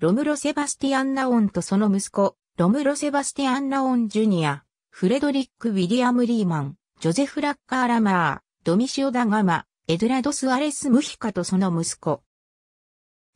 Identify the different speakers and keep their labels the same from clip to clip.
Speaker 1: ロムロ・セバスティアン・ナオンとその息子、ロムロ・セバスティアン・ナオン・ジュニア、フレドリック・ウィリアム・リーマン、ジョゼフ・ラッカー・ラマー、ドミシオ・ダガマ、エドラド・スアレス・ムヒカとその息子。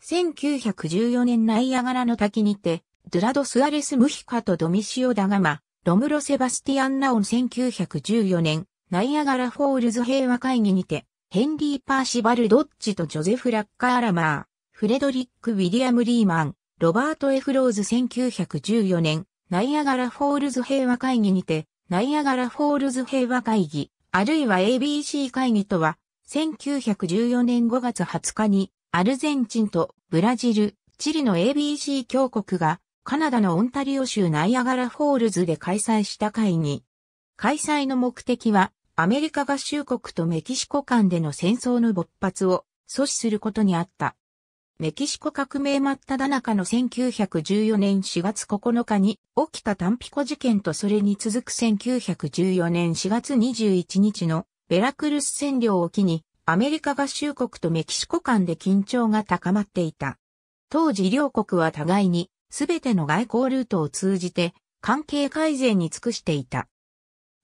Speaker 1: 1914年ナイアガラの滝にて、ドラド・スアレス・ムヒカとドミシオ・ダガマ、ロムロ・セバスティアン・ナオン1914年、ナイアガラ・フォールズ平和会議にて、ヘンリー・パーシバル・ドッジとジョゼフ・ラッカー・ラマー、フレドリック・ウィリアム・リーマン、ロバート・エフローズ1914年、ナイアガラ・フォールズ平和会議にて、ナイアガラ・フォールズ平和会議、あるいは ABC 会議とは、1914年5月20日に、アルゼンチンとブラジル、チリの ABC 協国が、カナダのオンタリオ州ナイアガラ・フォールズで開催した会議。開催の目的は、アメリカ合衆国とメキシコ間での戦争の勃発を阻止することにあった。メキシコ革命真っ只中の1914年4月9日に起きたタンピコ事件とそれに続く1914年4月21日のベラクルス占領を機にアメリカ合衆国とメキシコ間で緊張が高まっていた。当時両国は互いにすべての外交ルートを通じて関係改善に尽くしていた。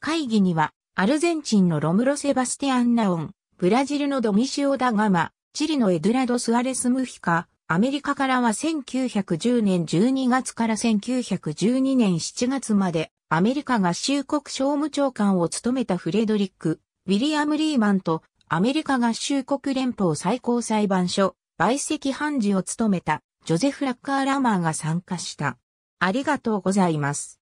Speaker 1: 会議にはアルゼンチンのロムロ・セバスティアン・ナオン、ブラジルのドミシオ・ダガマ、チリのエドゥラド・スアレス・ムヒカ、アメリカからは1910年12月から1912年7月まで、アメリカ合衆国商務長官を務めたフレドリック、ウィリアム・リーマンと、アメリカ合衆国連邦最高裁判所、売席判事を務めた、ジョゼフ・ラッカー・ラマーが参加した。ありがとうございます。